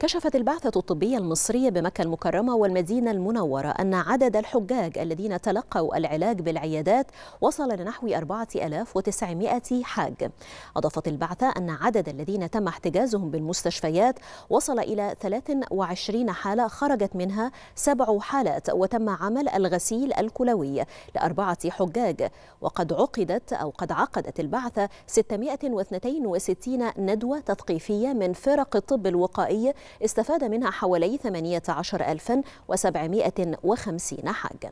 كشفت البعثة الطبية المصرية بمكة المكرمة والمدينة المنورة أن عدد الحجاج الذين تلقوا العلاج بالعيادات وصل لنحو 4900 حاج أضافت البعثة أن عدد الذين تم احتجازهم بالمستشفيات وصل إلى 23 حالة خرجت منها سبع حالات وتم عمل الغسيل الكلوي لأربعة حجاج وقد عقدت أو قد عقدت البعثة 662 ندوة تثقيفية من فرق الطب الوقائي استفاد منها حوالي 18750 حاجاً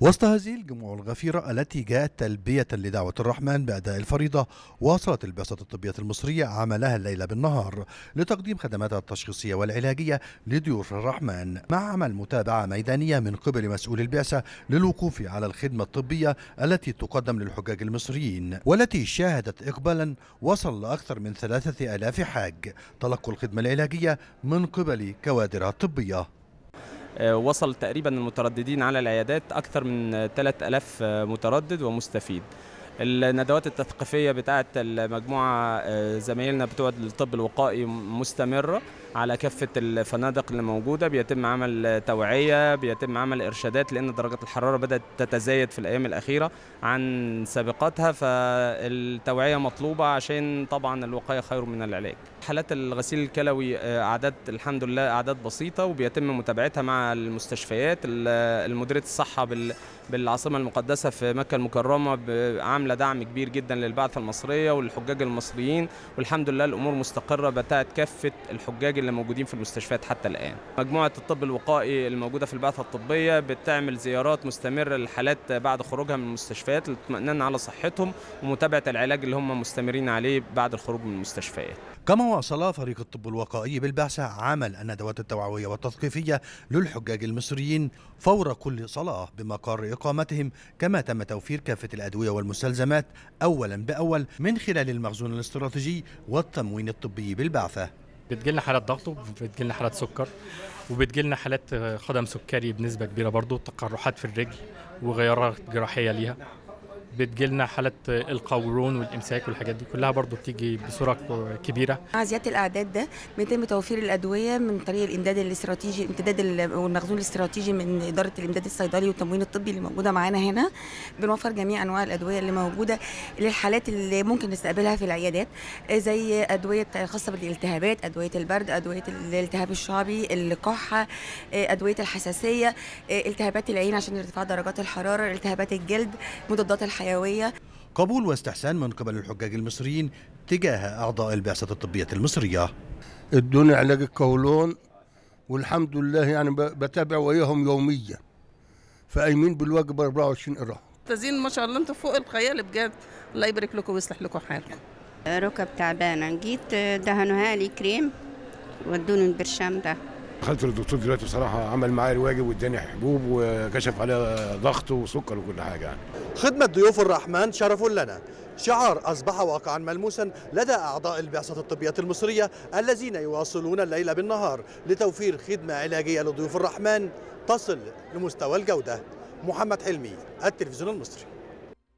وسط هذه الجموع الغفيرة التي جاءت تلبية لدعوة الرحمن بأداء الفريضة واصلت البعثة الطبية المصرية عملها الليل بالنهار لتقديم خدماتها التشخيصية والعلاجية لضيوف الرحمن مع عمل متابعة ميدانية من قبل مسؤول البعثة للوقوف على الخدمة الطبية التي تقدم للحجاج المصريين والتي شاهدت إقبالا وصل لأكثر من ثلاثة ألاف حاج تلقوا الخدمة العلاجية من قبل كوادرها الطبية آه، وصل تقريبا المترددين على العيادات أكثر من 3000 آه، متردد ومستفيد الندوات التثقيفية بتاعة المجموعة آه، زمايلنا بتوع الطب الوقائي مستمرة على كافه الفنادق اللي موجوده بيتم عمل توعيه بيتم عمل ارشادات لان درجه الحراره بدات تتزايد في الايام الاخيره عن سابقاتها فالتوعيه مطلوبه عشان طبعا الوقايه خير من العلاج حالات الغسيل الكلوي آه، اعداد الحمد لله اعداد بسيطه وبيتم متابعتها مع المستشفيات المديريه الصحه بالعاصمه المقدسه في مكه المكرمه عامله دعم كبير جدا للبعثه المصريه والحجاج المصريين والحمد لله الامور مستقره بتاعت كافه الحجاج اللي موجودين في المستشفيات حتى الآن مجموعة الطب الوقائي الموجودة في البعثة الطبية بتعمل زيارات مستمرة للحالات بعد خروجها من المستشفيات للاطمئنان على صحتهم ومتابعة العلاج اللي هم مستمرين عليه بعد الخروج من المستشفيات كما واصل فريق الطب الوقائي بالبعثة عمل الندوات التوعوية والتثقيفية للحجاج المصريين فور كل صلاة بمقر إقامتهم كما تم توفير كافة الأدوية والمستلزمات أولا بأول من خلال المخزون الاستراتيجي والتموين الطبي بالبعثة بتجيلنا حالات ضغط وبتجيلنا حالات سكر وبتجيلنا حالات آه، خدم سكري بنسبه كبيره برضو تقرحات في الرجل وغيارات جراحيه ليها بتجيلنا حالة القولون والإمساك والحاجات دي كلها برضو بتيجي بصورة كبيرة مع زيادة الأعداد ده بيتم توفير الأدوية من طريق الإمداد الاستراتيجي امتداد والمخزون الاستراتيجي من إدارة الإمداد الصيدلي والتموين الطبي اللي موجودة معانا هنا بنوفر جميع أنواع الأدوية اللي موجودة للحالات اللي ممكن نستقبلها في العيادات زي أدوية خاصة بالالتهابات أدوية البرد أدوية الالتهاب الشعبي القحه أدوية الحساسية التهابات العين عشان ارتفاع درجات الحرارة التهابات الجلد مضادات الحيوية الحيوية قبول واستحسان من قبل الحجاج المصريين تجاه أعضاء البعثة الطبية المصرية ادوني علاج الكولون والحمد لله يعني بتابع وياهم يوميا فايمين بالواجب 24 قراءه تزين ما شاء الله انتوا فوق الخيال بجد الله يبارك لكم ويصلح لكم حالكم ركب تعبانه جيت دهنوها لي كريم ودوني البرشام ده دخلت للدكتور دلوقتي بصراحه عمل معايا الواجب واداني حبوب وكشف على ضغط وسكر وكل حاجه يعني. خدمه ضيوف الرحمن شرف لنا شعار أصبح واقعا ملموسا لدى أعضاء البعثة الطبية المصرية الذين يواصلون الليل بالنهار لتوفير خدمة علاجية لضيوف الرحمن تصل لمستوى الجودة محمد حلمي التلفزيون المصري